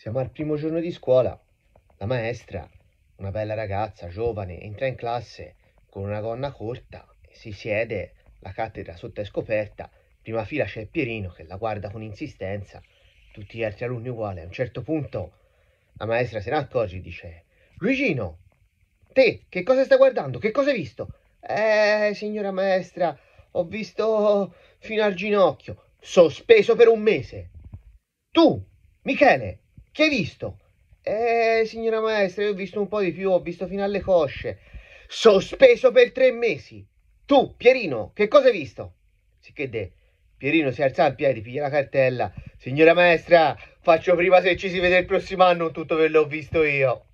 Siamo al primo giorno di scuola. La maestra, una bella ragazza giovane, entra in classe con una gonna corta, si siede, la cattedra sotto è scoperta, prima fila c'è Pierino che la guarda con insistenza, tutti gli altri alunni uguali. A un certo punto la maestra se ne accorge e dice Luigino, te che cosa stai guardando? Che cosa hai visto? Eh, signora maestra, ho visto fino al ginocchio, sospeso per un mese. Tu, Michele, che hai visto? Eh, signora maestra, io ho visto un po' di più, ho visto fino alle cosce. Sospeso per tre mesi. Tu, Pierino, che cosa hai visto? Sicché de. Pierino si alza in piedi, piglia la cartella. Signora maestra, faccio prima se ci si vede il prossimo anno tutto quello che ho visto io.